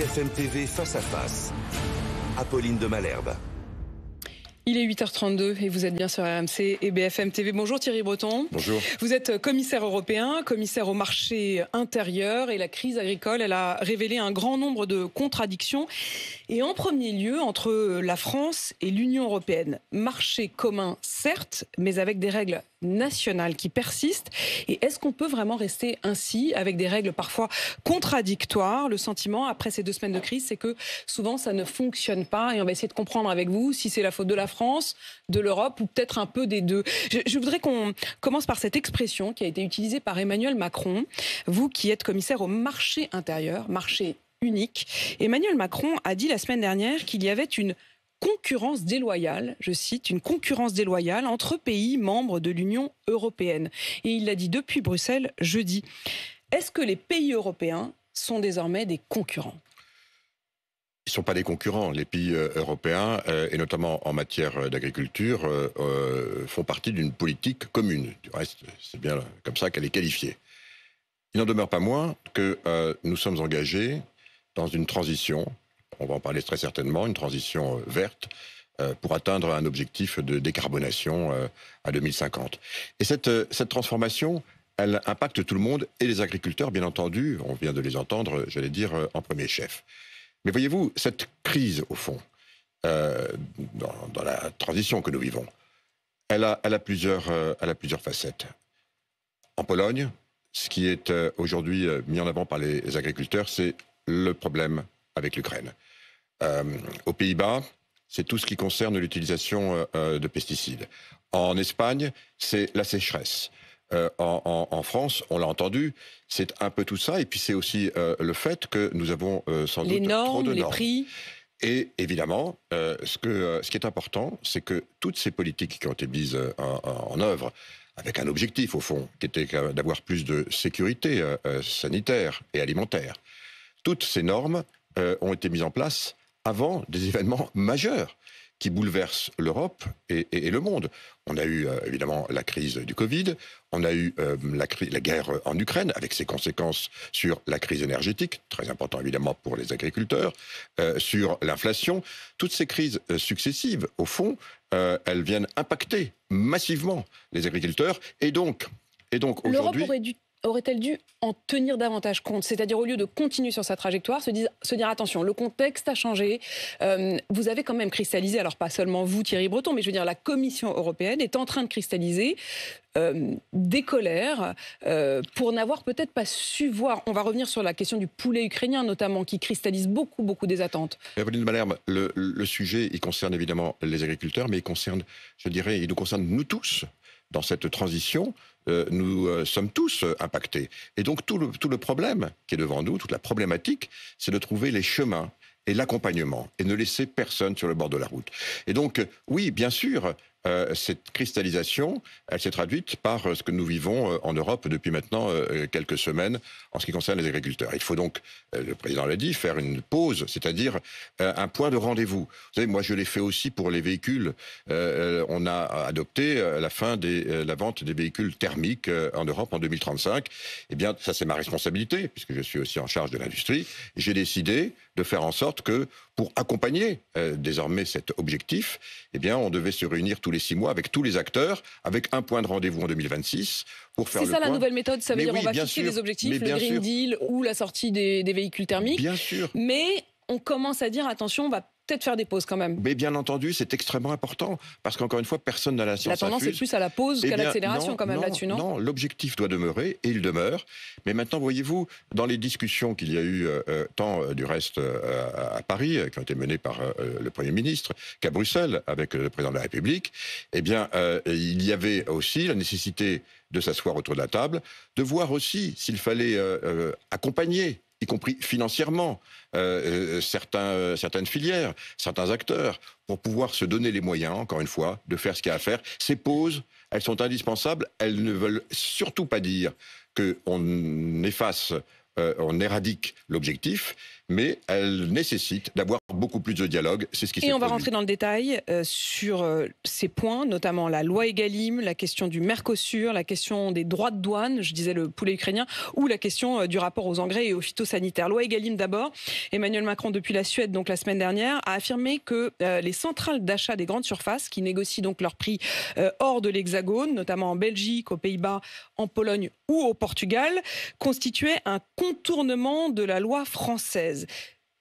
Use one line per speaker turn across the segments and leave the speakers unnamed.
BFM TV face à face. Apolline de Malherbe.
Il est 8h32 et vous êtes bien sur RMC et BFM TV. Bonjour Thierry Breton. Bonjour. Vous êtes commissaire européen, commissaire au marché intérieur et la crise agricole, elle a révélé un grand nombre de contradictions et en premier lieu entre la France et l'Union européenne. Marché commun certes, mais avec des règles nationale qui persiste. Et est-ce qu'on peut vraiment rester ainsi, avec des règles parfois contradictoires Le sentiment, après ces deux semaines de crise, c'est que souvent ça ne fonctionne pas. Et on va essayer de comprendre avec vous si c'est la faute de la France, de l'Europe ou peut-être un peu des deux. Je, je voudrais qu'on commence par cette expression qui a été utilisée par Emmanuel Macron. Vous qui êtes commissaire au marché intérieur, marché unique, Emmanuel Macron a dit la semaine dernière qu'il y avait une concurrence déloyale, je cite, une concurrence déloyale entre pays membres de l'Union européenne. Et il l'a dit depuis Bruxelles jeudi. Est-ce que les pays européens sont désormais des concurrents
ils ne sont pas des concurrents. Les pays euh, européens, euh, et notamment en matière euh, d'agriculture, font partie d'une politique commune. Du reste, c'est bien comme ça qu'elle est qualifiée. Il n'en demeure pas moins que nous sommes engagés dans une transition on va en parler très certainement, une transition euh, verte euh, pour atteindre un objectif de décarbonation euh, à 2050. Et cette, cette transformation, elle impacte tout le monde et les agriculteurs, bien entendu. On vient de les entendre, j'allais dire, en premier chef. Mais voyez-vous, cette crise, au fond, dans, la transition que nous vivons, elle a, elle a, plusieurs, elle a plusieurs facettes. En Pologne, ce qui est aujourd'hui mis en avant par les agriculteurs, c'est le problème avec l'Ukraine. Euh, aux Pays-Bas, c'est tout ce qui concerne l'utilisation euh, euh, de pesticides. En Espagne, c'est la sécheresse. en, France, on l'a entendu, c'est un peu tout ça. Et puis c'est aussi le fait que nous avons sans doute trop de normes. Les prix. Et évidemment, ce, que, ce, qui est important, c'est que toutes ces politiques qui ont été mises en, en, œuvre, avec un objectif au fond, qui était d'avoir plus de sécurité sanitaire et alimentaire, toutes ces normes ont été mises en place avant des événements majeurs qui bouleversent l'Europe et, le monde. On a eu euh, évidemment la crise du Covid, on a eu euh, la, guerre euh, en Ukraine avec ses conséquences sur la crise énergétique, très important évidemment pour les agriculteurs, sur l'inflation. Toutes ces crises successives, au fond, elles viennent impacter massivement les agriculteurs et donc, et donc aujourd'hui
aurait-elle dû en tenir davantage compte C'est-à-dire, au lieu de continuer sur sa trajectoire, se, dire, se dire attention, le contexte a changé. Euh, vous avez quand même cristallisé, alors pas seulement vous, Thierry Breton, mais je veux dire, la Commission européenne est en train de cristalliser euh, des colères euh, pour n'avoir peut-être pas su voir. On va revenir sur la question du poulet ukrainien, notamment, qui cristallise beaucoup, beaucoup des attentes.
Malherbe, le, le sujet, il concerne évidemment les agriculteurs, mais il concerne, je dirais, il nous concerne nous tous dans cette transition euh, nous euh, sommes tous euh, impactés. Et donc tout le, problème qui est devant nous, toute la problématique, c'est de trouver les chemins et l'accompagnement et ne laisser personne sur le bord de la route. Et donc, oui, bien sûr, euh, cette cristallisation, elle s'est traduite par euh, ce que nous vivons euh, en Europe depuis maintenant quelques semaines en ce qui concerne les agriculteurs. Il faut donc, le président l'a dit, faire une pause, c'est-à-dire un point de rendez-vous. Vous savez, moi je l'ai fait aussi pour les véhicules. on a adopté la fin de la vente des véhicules thermiques en Europe en 2035. Eh bien, ça c'est ma responsabilité, puisque je suis aussi en charge de l'industrie. J'ai décidé de faire en sorte que pour accompagner euh, désormais cet objectif, eh bien, on devait se réunir tous les six mois avec tous les acteurs, avec un point de rendez-vous en 2026 pour faire. C'est ça la nouvelle
méthode, ça veut dire on va fixer des objectifs, le Green Deal ou la sortie des, véhicules thermiques. Bien sûr. Mais on commence à dire attention, on va peut-être faire des pauses quand même.
Mais bien entendu, c'est extrêmement important parce qu'encore une fois, personne n'a la science. La tendance est plus
à la pause eh qu'à l'accélération quand même là-dessus, non Non,
l'objectif doit demeurer et il demeure. Mais maintenant, voyez-vous, dans les discussions qu'il y a eu euh, euh, tant euh, du reste à Paris, qui ont été menées par le Premier ministre, qu'à Bruxelles avec le président de la République, eh bien, il y avait aussi la nécessité de s'asseoir autour de la table, de voir aussi s'il fallait accompagner y compris financièrement, euh, euh, certains, euh, certaines filières, certains acteurs, pour pouvoir se donner les moyens, encore une fois, de faire ce qu'il y a à faire. Ces pauses, elles sont indispensables. Elles ne veulent surtout pas dire qu'on efface, euh, on éradique l'objectif mais elle nécessite d'avoir beaucoup plus de dialogue. C'est ce qui Et on va
rentrer dans le détail euh, sur euh, ces points, notamment la loi Egalim, la question du Mercosur, la question des droits de douane, je disais le poulet ukrainien, ou la question euh, du rapport aux engrais et aux phytosanitaires. Loi Egalim d'abord. Emmanuel Macron, depuis la Suède, donc la semaine dernière, a affirmé que les centrales d'achat des grandes surfaces, qui négocient donc leurs prix hors de l'Hexagone, notamment en Belgique, aux Pays-Bas, en Pologne ou au Portugal, constituaient un contournement de la loi française.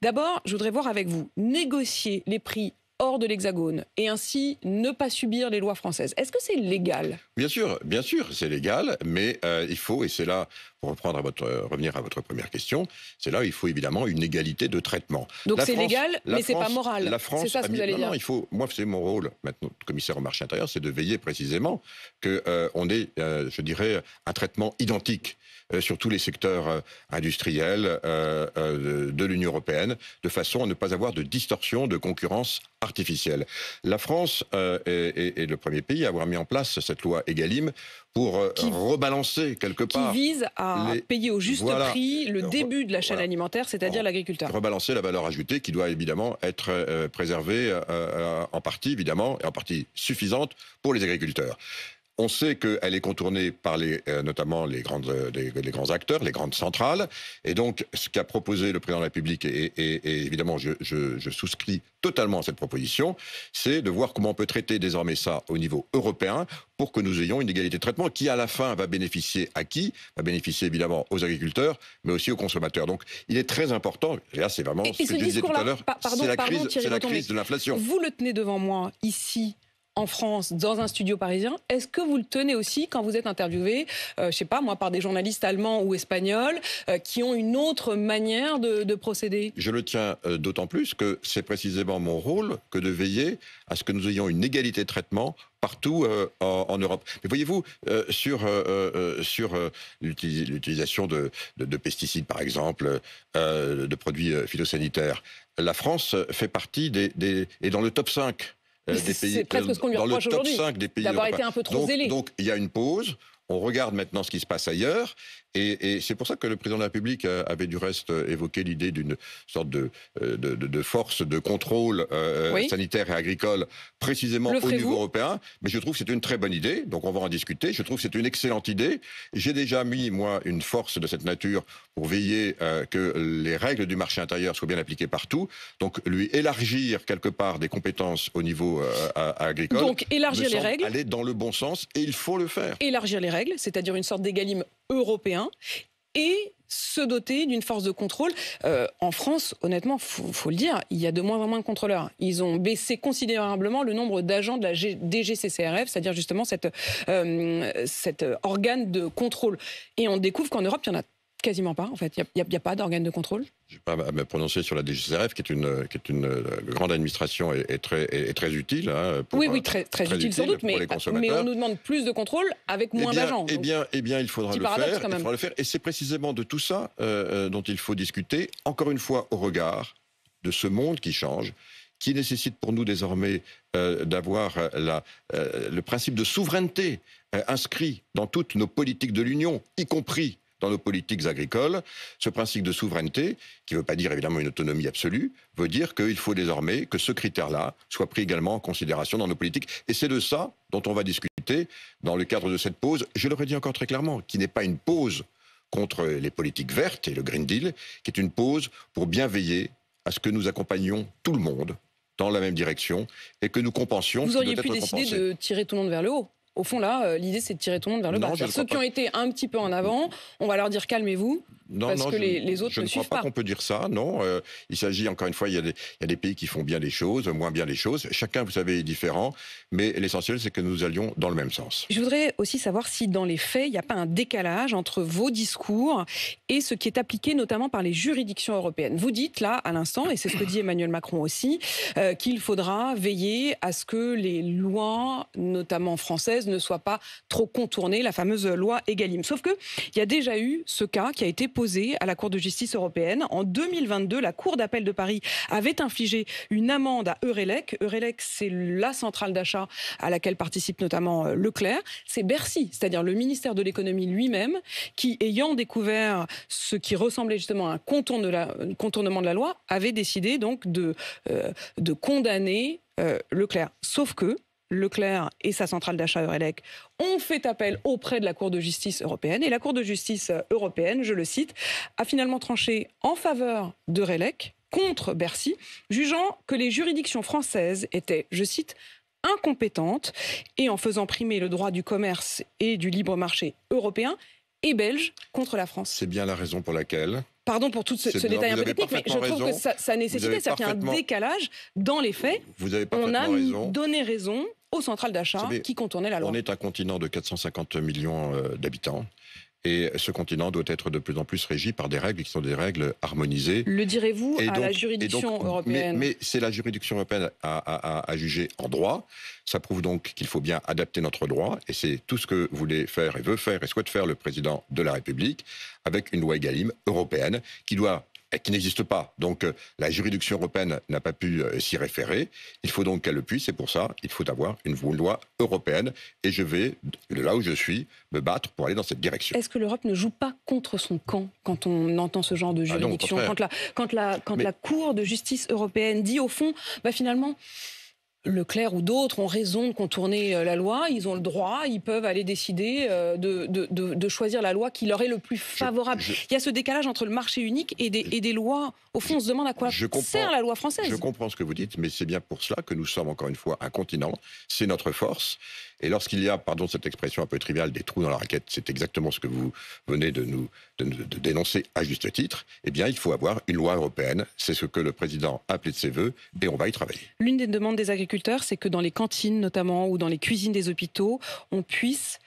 D'abord, je voudrais voir avec vous négocier les prix hors de l'Hexagone et ainsi ne pas subir les lois françaises. Est-ce que c'est légal
Bien sûr, bien sûr, c'est légal, mais euh, il faut, et c'est là pour reprendre à votre, revenir à votre première question, c'est là où il faut évidemment une égalité de traitement. Donc c'est légal, mais c'est pas moral. La France, c'est ça ce que vous allez dire. il faut, moi, c'est mon rôle maintenant, commissaire au marché intérieur, c'est de veiller précisément que euh, on ait, euh, je dirais, un traitement identique euh, sur tous les secteurs industriels de, l'Union européenne, de façon à ne pas avoir de distorsion de concurrence artificielle. La France est, est le premier pays à avoir mis en place cette loi Egalim pour euh, qui, rebalancer quelque part. Qui vise
à payer au juste prix le début de la chaîne alimentaire, c'est-à-dire l'agriculteur.
Rebalancer la valeur ajoutée qui doit évidemment être euh, préservée euh, en partie, évidemment, et en partie suffisante pour les agriculteurs. On sait qu'elle est contournée par les, euh, notamment les, grandes, euh, les, grands acteurs, les grandes centrales. Et donc, ce qu'a proposé le président de la République, et, évidemment, je, souscris totalement à cette proposition, c'est de voir comment on peut traiter désormais ça au niveau européen pour que nous ayons une égalité de traitement qui, à la fin, va bénéficier à qui Va bénéficier évidemment aux agriculteurs, mais aussi aux consommateurs. Donc, il est très important, et là, c'est vraiment ce que je disais tout à l'heure, c'est la, crise, la crise de l'inflation. Vous
le tenez devant moi, ici en France dans un studio parisien, est-ce que vous le tenez aussi quand vous êtes interviewé, euh, je ne sais pas moi, par des journalistes allemands ou espagnols euh, qui ont une autre manière de, procéder
Je le tiens euh, d'autant plus que c'est précisément mon rôle que de veiller à ce que nous ayons une égalité de traitement partout en, Europe. Mais voyez-vous, sur, sur l'utilisation de, pesticides, par exemple, de produits phytosanitaires, la France fait partie des, des, est dans le top 5 euh, c'est presque euh, ce qu'on lui dans le top 5 des pays d'avoir été un peu trop zélé. Donc il y a une pause. On regarde maintenant ce qui se passe ailleurs et, c'est pour ça que le président de la République euh, avait du reste euh, évoqué l'idée d'une sorte de, euh, de, force de contrôle sanitaire et agricole, précisément au niveau européen. Mais je trouve que c'est une très bonne idée, donc on va en discuter. Je trouve que c'est une excellente idée. J'ai déjà mis, moi, une force de cette nature pour veiller que les règles du marché intérieur soient bien appliquées partout. Donc lui élargir quelque part des compétences au niveau agricole. Donc élargir les règles. Aller dans le bon sens et il faut le faire.
Élargir les règles, c'est-à-dire une sorte d'égalime européen et se doter d'une force de contrôle. Euh, en France, honnêtement, faut, faut le dire, il y a de moins en moins de contrôleurs. Ils ont baissé considérablement le nombre d'agents de la DGCCRF, c'est-à-dire justement cet euh, euh, organe de contrôle. Et on découvre qu'en Europe, il y en a quasiment pas, en fait. Il n'y a, pas d'organe de contrôle
Je n'ai pas à bah, me bah, prononcer sur la DGCRF, qui est une, qui est une euh, grande administration et, très, très, utile. Hein, oui, oui,
euh, très, très, utile, sans doute, mais, bah, on nous demande plus de contrôle avec eh moins d'agents. Eh
bien, eh bien, il faudra, le faire, il faudra le faire. Et c'est précisément de tout ça euh, dont il faut discuter, encore une fois, au regard de ce monde qui change, qui nécessite pour nous désormais d'avoir le principe de souveraineté inscrit dans toutes nos politiques de l'Union, y compris dans nos politiques agricoles. Ce principe de souveraineté, qui ne veut pas dire évidemment une autonomie absolue, veut dire qu'il faut désormais que ce critère-là soit pris également en considération dans nos politiques. Et c'est de ça dont on va discuter dans le cadre de cette pause. Je le dit encore très clairement, qui n'est pas une pause contre les politiques vertes et le Green Deal, qui est une pause pour bien veiller à ce que nous accompagnions tout le monde dans la même direction et que nous compensions. Vous auriez pu décider de
tirer tout le monde vers le haut. Au fond, là, euh, l'idée, c'est de tirer tout le monde vers le bas. Ceux qui ont été un petit peu en avant, on va leur dire calmez-vous, que je, les, autres je ne, crois pas,
qu'on peut dire ça. Non, euh, il s'agit encore une fois, il y, a des, pays qui font bien les choses, moins bien les choses. Chacun, vous savez, est différent, mais l'essentiel, c'est que nous allions dans le même sens.
Je voudrais aussi savoir si, dans les faits, il n'y a pas un décalage entre vos discours et ce qui est appliqué, notamment par les juridictions européennes. Vous dites là, à l'instant, et c'est ce que dit Emmanuel Macron aussi, euh, qu'il faudra veiller à ce que les lois, notamment françaises, ne soient pas trop contournées, la fameuse loi Egalim. Sauf que il y a déjà eu ce cas qui a été à la Cour de justice européenne. En 2022, la Cour d'appel de Paris avait infligé une amende à Eurelec. Eurelec, c'est la centrale d'achat à laquelle participe notamment euh, Leclerc. C'est Bercy, c'est-à-dire le ministère de l'économie lui-même, qui, ayant découvert ce qui ressemblait justement à un contournement de la loi, avait décidé donc de, euh, condamner euh, Leclerc. Sauf que Leclerc et sa centrale d'achat Eurelec ont fait appel auprès de la Cour de justice européenne. Et la Cour de justice européenne, je le cite, a finalement tranché en faveur d'Eurelec contre Bercy, jugeant que les juridictions françaises étaient, je cite, incompétentes et en faisant primer le droit du commerce et du libre marché européen et belge contre
la France. C'est bien la raison pour laquelle
pardon pour tout ce, détail un peu technique, mais je trouve que ça, ça nécessitait, ça un décalage dans les faits. Vous on a donné raison aux centrales d'achat qui contournaient la loi. On
est un continent de 450 millions euh, d'habitants. Et ce continent doit être de plus en plus régi par des règles qui sont des règles harmonisées. Le
direz-vous à la juridiction européenne
Mais, c'est la juridiction européenne à, juger en droit. Ça prouve donc qu'il faut bien adapter notre droit. Et c'est tout ce que voulait faire et veut faire et souhaite faire le président de la République avec une loi égalime européenne qui doit euh, qui n'existe pas. Donc euh, la juridiction européenne n'a pas pu euh, s'y référer. Il faut donc qu'elle le puisse. Et pour ça, il faut avoir une loi européenne. Et je vais, là où je suis, me battre pour aller dans cette direction.
Est-ce que l'Europe ne joue pas contre son camp quand on entend ce genre de ah juridiction Quand, la, Cour de justice européenne dit au fond, bah, finalement, Leclerc ou d'autres ont raison de contourner euh, la loi, ils ont le droit, ils peuvent aller décider euh, de, choisir la loi qui leur est le plus favorable. Il y a ce décalage entre le marché unique et des, et des lois. Au fond, on se demande à quoi sert la loi française. Je comprends
ce que vous dites, mais c'est bien pour cela que nous sommes encore une fois un continent. C'est notre force. Et lorsqu'il y a, pardon cette expression un peu triviale, des trous dans la raquette, c'est exactement ce que vous venez de nous de, dénoncer à juste titre, eh bien, il faut avoir une loi européenne. C'est ce que le président a appelé de ses voeux et on va y travailler.
L'une des demandes des agriculteurs, c'est que dans les cantines notamment ou dans les cuisines des hôpitaux, on puisse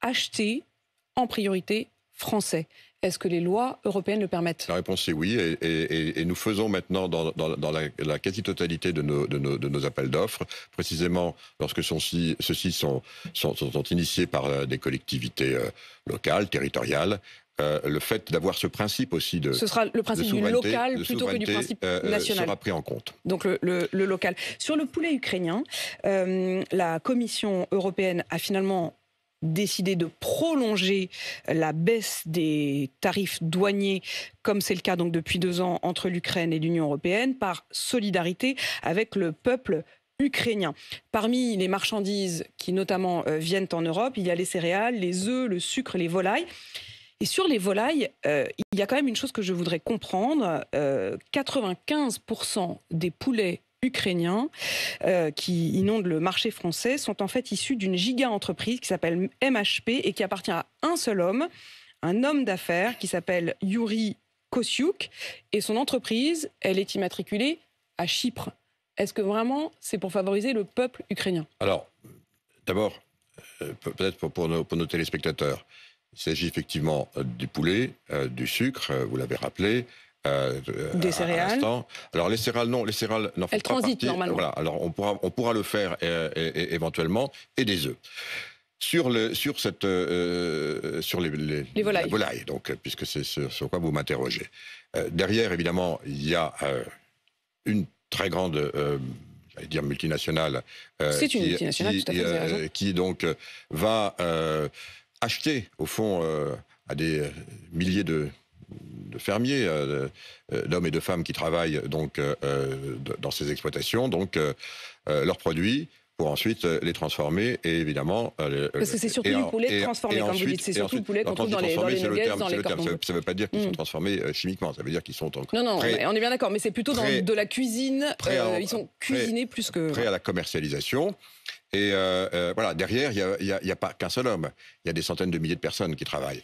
acheter en priorité français. Est-ce que les lois européennes le permettent
La réponse est oui, et, nous faisons maintenant dans, la, quasi-totalité de nos, de, nos, appels d'offres, précisément lorsque ceux-ci sont, sont, sont, initiés par euh, des collectivités euh, locales, territoriales, euh, le fait d'avoir ce principe aussi de. Ce sera le principe du local plutôt que du principe euh, euh, national. sera pris en compte.
Donc le, local. Sur le poulet ukrainien, la Commission européenne a finalement décidé de prolonger la baisse des tarifs douaniers, comme c'est le cas donc depuis deux ans entre l'Ukraine et l'Union européenne, par solidarité avec le peuple ukrainien. Parmi les marchandises qui notamment viennent en Europe, il y a les céréales, les œufs, le sucre, les volailles. Et sur les volailles, euh, il y a quand même une chose que je voudrais comprendre. 95% euh, des poulets ukrainiens euh, qui inondent le marché français sont en fait issus d'une giga-entreprise qui s'appelle MHP et qui appartient à un seul homme, un homme d'affaires qui s'appelle Yuri Kosyuk. Et son entreprise, elle est immatriculée à Chypre. Est-ce que vraiment c'est pour favoriser le peuple ukrainien
Alors, d'abord, peut-être pour, pour nos téléspectateurs, il s'agit effectivement euh, du poulet, euh, du sucre, euh, vous l'avez rappelé, des céréales. Alors les céréales, non, les céréales n'en Elles transitent, Normalement. Voilà. Alors on pourra, on pourra le faire éventuellement et des œufs. Sur, le, sur, cette, sur les, les, les volailles. donc, puisque c'est ce sur quoi vous m'interrogez. derrière, évidemment, il y a une très grande j'allais dire multinationale, C'est qui, multinationale qui, qui, donc va acheter, au fond, euh, à des euh, milliers de, fermiers, euh, d'hommes et de femmes qui travaillent donc dans ces exploitations, donc leurs produits pour ensuite les transformer et évidemment parce que c'est surtout du poulet transformé comme vous dites c'est surtout du poulet qu'on trouve dans les, nuggets le terme, dans le terme. ça ne veut pas dire qu'ils sont hmm. transformés chimiquement ça veut dire qu'ils sont donc non non on
est bien d'accord mais c'est plutôt de la cuisine ils sont
cuisinés plus que prêts à la commercialisation et euh, euh, voilà, derrière, il n'y a, pas qu'un seul homme. Il y a des centaines de milliers de personnes qui travaillent.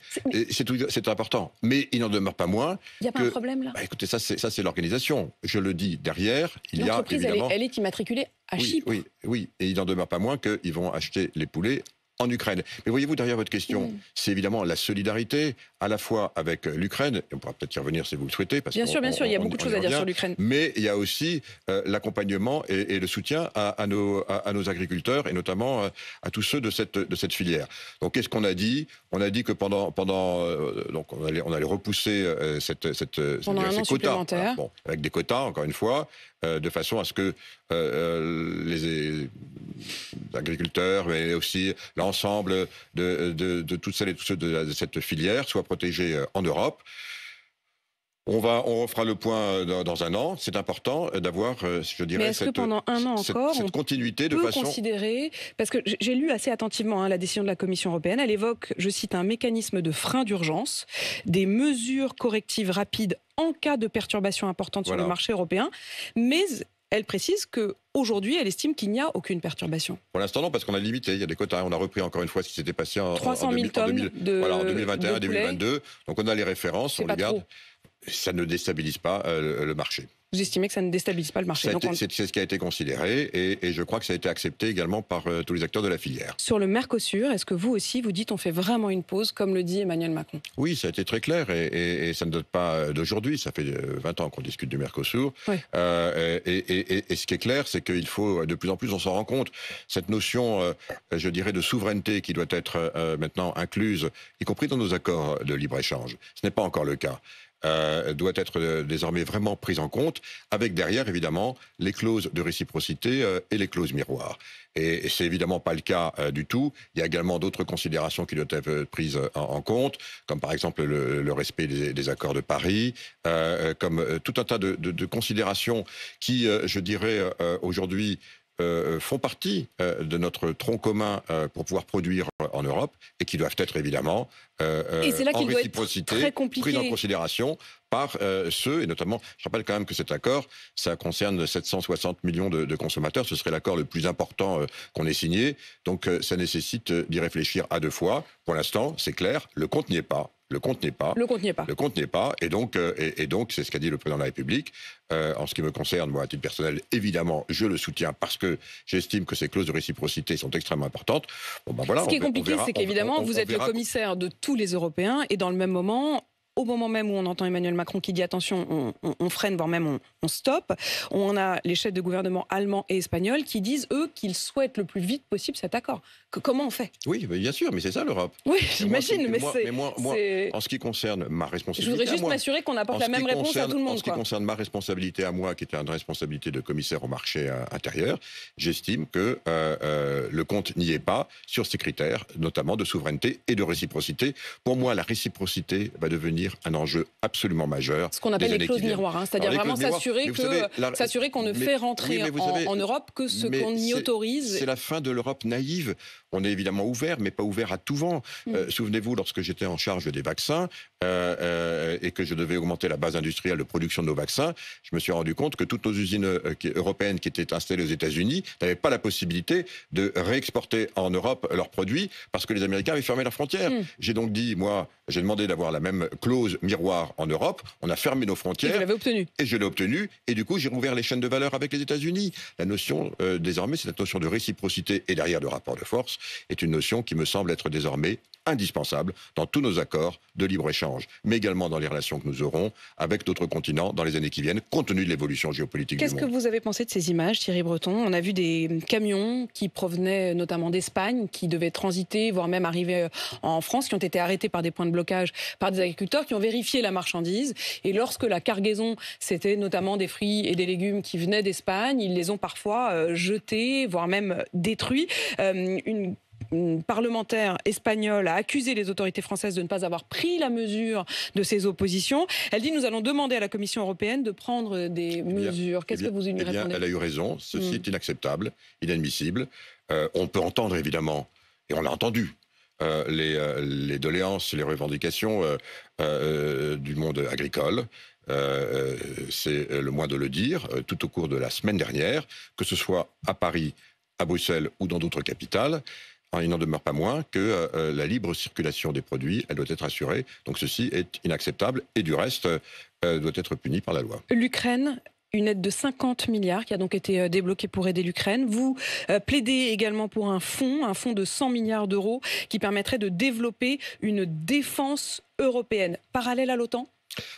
C'est important. Mais il n'en demeure pas moins. Il n'y a pas un problème là bah, Écoutez, ça c'est l'organisation. Je le dis, derrière, il y a L'entreprise, Elle est, elle
est immatriculée à oui, Chypre.
Oui, oui. Et il n'en demeure pas moins qu'ils vont acheter les poulets en Ukraine. Mais voyez-vous, derrière votre question, c'est évidemment la solidarité, à la fois avec l'Ukraine, et on pourra peut-être y revenir si vous le souhaitez. Parce bien sûr, bien sûr, il y a beaucoup de choses à dire sur l'Ukraine. Mais il y a aussi euh, l'accompagnement et, le soutien à, nos, à, nos agriculteurs, et notamment euh, à tous ceux de cette, de cette filière. Donc qu'est-ce qu'on a dit On a dit que pendant... pendant euh, donc on allait, on allait repousser cette, cette, pendant un bon, avec des quotas, encore une fois, de façon à ce que les, agriculteurs, mais aussi ensemble de, toutes celles et tous ceux de, cette filière soient protégés euh, en Europe. On, va, on refera le point euh, dans, un an. C'est important euh, d'avoir, je dirais, Mais -ce que pendant un an encore, continuité on peut
considérer, parce que j'ai lu assez attentivement hein, la décision de la Commission européenne, elle évoque, je cite, un mécanisme de frein d'urgence, des mesures correctives rapides en cas de perturbation importante sur le marché européen, mais elle précise que aujourd'hui, elle estime qu'il n'y a aucune perturbation.
Pour l'instant, non, parce qu'on a limité. Il y a des quotas. On a repris encore une fois ce qui s'était passé en, 2021 2022. Donc on a les références, on les garde. Ça ne déstabilise pas euh, le marché
vous estimez que ça ne déstabilise pas le marché.
C'est ce qui a été considéré et, je crois que ça a été accepté également par euh, tous les acteurs de la filière.
Sur le Mercosur, est-ce que vous aussi, vous dites on fait vraiment une pause, comme le dit Emmanuel Macron
Oui, ça a été très clair et, ça ne date pas euh, d'aujourd'hui. Ça fait 20 euh, ans qu'on discute du Mercosur. et, ce qui est clair, c'est qu'il faut, de plus en plus, on s'en rend compte, cette notion, je dirais, de souveraineté qui doit être maintenant incluse, y compris dans nos accords de libre-échange. Ce n'est pas encore le cas. Euh, doit être euh, désormais vraiment prise en compte, avec derrière évidemment les clauses de réciprocité euh, et les clauses miroirs. Et, c'est évidemment pas le cas du tout. Il y a également d'autres considérations qui doivent être prises en, compte, comme par exemple le, respect des, accords de Paris, comme tout un tas de considérations qui, je dirais, aujourd'hui euh, euh, font partie euh, de notre tronc commun pour pouvoir produire en Europe et qui doivent être évidemment en réciprocité pris en considération par ceux, et notamment, je rappelle quand même que cet accord, ça concerne 760 millions de consommateurs, ce serait l'accord le plus important qu'on ait signé, donc ça nécessite d'y réfléchir à deux fois. Pour l'instant, c'est clair, le compte n'y est pas, le compte n'est pas. Le compte n'est pas. Le compte n'est pas. Et donc, euh, et, c'est ce qu'a dit le président de la République. Euh, en ce qui me concerne, moi, à titre personnel, évidemment, je le soutiens parce que j'estime que ces clauses de réciprocité sont extrêmement importantes. Bon, ben voilà, ce qui est compliqué, c'est qu'évidemment, vous êtes le commissaire
de tous les Européens et dans le même moment, au moment même où on entend Emmanuel Macron qui dit attention, on, freine, voire même on, stoppe. On a les chefs de gouvernement allemands et espagnols qui disent, eux, qu'ils souhaitent le plus vite possible cet accord. Que, comment on fait
Oui, bah, bien sûr, mais c'est ça l'Europe.
Oui, j'imagine, mais,
c'est. en ce qui concerne ma responsabilité. Je voudrais juste m'assurer qu'on apporte la même réponse à tout le monde. En ce qui concerne ma responsabilité à moi, qui était une responsabilité de commissaire au marché euh, intérieur, j'estime que euh, euh, le compte n'y est pas sur ces critères, notamment de souveraineté et de réciprocité. Pour moi, la réciprocité va devenir un enjeu absolument majeur. Ce qu'on appelle les clauses miroirs, hein. c'est-à-dire vraiment s'assurer qu'on ne fait rentrer en, Europe que ce qu'on y autorise. C'est la fin de l'Europe naïve. On est évidemment ouvert, mais pas ouvert à tout vent. Mm. Euh, souvenez-vous, lorsque j'étais en charge des vaccins euh, euh, et que je devais augmenter la base industrielle de production de nos vaccins, je me suis rendu compte que toutes nos usines européennes qui étaient installées aux États-Unis n'avaient pas la possibilité de réexporter en Europe leurs produits parce que les Américains avaient fermé leurs frontières. Mm. J'ai donc dit, moi, j'ai demandé d'avoir la même clause miroir en Europe. On a fermé nos frontières. Et je obtenu. Et je l'ai obtenu. Et du coup, j'ai rouvert les chaînes de valeur avec les États-Unis. La notion, euh, désormais, c'est la notion de réciprocité et derrière le rapport de force, est une notion qui me semble être désormais indispensable dans tous nos accords de libre-échange, mais également dans les relations que nous aurons avec d'autres continents dans les années qui viennent, compte tenu de l'évolution géopolitique. Qu'est-ce que
vous avez pensé de ces images, Thierry Breton On a vu des camions qui provenaient notamment d'Espagne, qui devaient transiter, voire même arriver euh, en France, qui ont été arrêtés par des points de blocage par des agriculteurs qui ont vérifié la marchandise. Et lorsque la cargaison, c'était notamment des fruits et des légumes qui venaient d'Espagne, ils les ont parfois euh, jetés, voire même détruits. Euh, une parlementaire espagnole a accusé les autorités françaises de ne pas avoir pris la mesure de ces oppositions. Elle dit nous allons demander à la Commission européenne de prendre des eh mesures. Qu'est-ce eh que vous lui eh répondez Elle a
eu raison. Ceci hmm. est inacceptable, inadmissible. Euh, on peut entendre évidemment, et on l'a entendu, euh, euh, les, doléances, les revendications euh, du monde agricole. c'est le moins de le dire, tout au cours de la semaine dernière, que ce soit à Paris, à Bruxelles ou dans d'autres capitales. Hein, il n'en demeure pas moins que la libre circulation des produits, elle doit être assurée. Donc ceci est inacceptable et du reste doit être puni par la loi.
L'Ukraine une aide de 50 milliards qui a donc été euh, débloquée pour aider l'Ukraine. Vous euh, plaidez également pour un fonds, un fonds de 100 milliards d'euros qui permettrait de développer une défense européenne parallèle à l'OTAN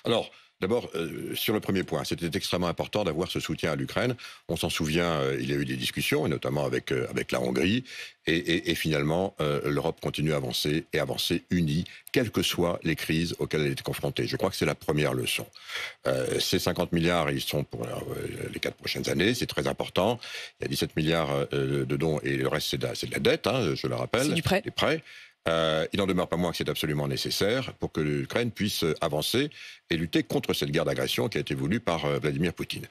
Alors, D'abord, euh, sur le premier point, c'était extrêmement important d'avoir ce soutien à l'Ukraine. On s'en souvient, euh, il y a eu des discussions, et notamment avec, euh, avec la Hongrie. Et, finalement, l'Europe continue à avancer et avancer unie, quelles que soient les crises auxquelles elle est confrontée. Je crois que c'est la première leçon. ces 50 milliards, ils sont pour les quatre prochaines années, c'est très important. Il y a 17 milliards de dons et le reste, c'est de, la dette, hein, je le rappelle. C'est du prêt. Euh, il n'en demeure pas moins que c'est absolument nécessaire pour que l'Ukraine puisse euh, avancer et lutter contre cette guerre d'agression qui a été voulue par euh, Vladimir Poutine.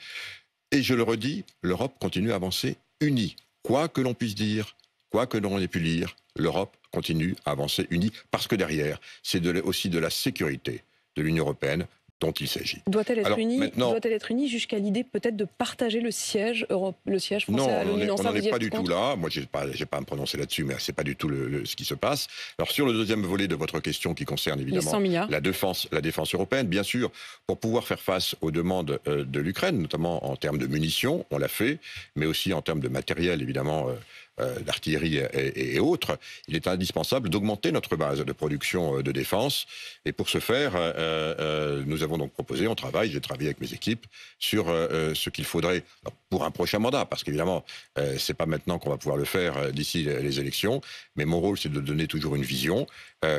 Et je le redis, l'Europe continue à avancer unie. Quoi que l'on puisse dire, quoi que l'on ait pu lire, l'Europe continue à avancer unie parce que derrière, c'est aussi de la sécurité de l'Union européenne, dont il s'agit. Doit-elle être, unie,
être unie jusqu'à l'idée peut-être de partager le siège, Europe, le siège français non, à Non, on n'en pas du tout
là. Moi, je n'ai pas, pas à me prononcer là-dessus, mais ce n'est pas du tout ce qui se passe. Alors, sur le deuxième volet de votre question qui concerne évidemment la défense, la défense européenne, bien sûr, pour pouvoir faire face aux demandes euh, de l'Ukraine, notamment en termes de munitions, on l'a fait, mais aussi en termes de matériel, évidemment. Euh, euh, d'artillerie et, autres, il est indispensable d'augmenter notre base de production euh, de défense. Et pour ce faire, euh, nous avons donc proposé, on travaille, j'ai travaillé avec mes équipes sur ce qu'il faudrait pour un prochain mandat, parce qu'évidemment, n'est pas maintenant qu'on va pouvoir le faire d'ici les élections. Mais mon rôle, c'est de donner toujours une vision.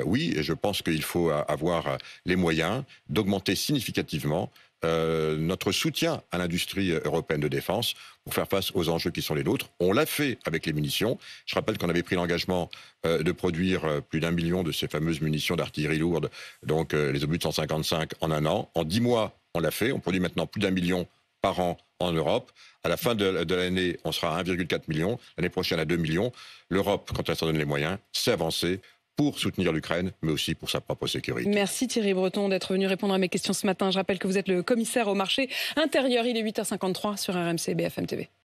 oui, je pense qu'il faut avoir les moyens d'augmenter significativement euh, notre soutien à l'industrie euh, européenne de défense pour faire face aux enjeux qui sont les nôtres. On l'a fait avec les munitions. Je rappelle qu'on avait pris l'engagement euh, de produire plus d'un million de ces fameuses munitions d'artillerie lourde, donc les obus de 155 en un an. En dix mois, on l'a fait. On produit maintenant plus d'un million par an en Europe. À la fin de, l'année, on sera à 1,4 million. L'année prochaine, à 2 millions. L'Europe, quand elle s'en donne les moyens, s'est avancée pour soutenir l'Ukraine, mais aussi pour sa propre sécurité.
Merci Thierry Breton d'être venu répondre à mes questions ce matin. Je rappelle que vous êtes le commissaire au marché intérieur. Il est 8h53 sur RMC BFM TV.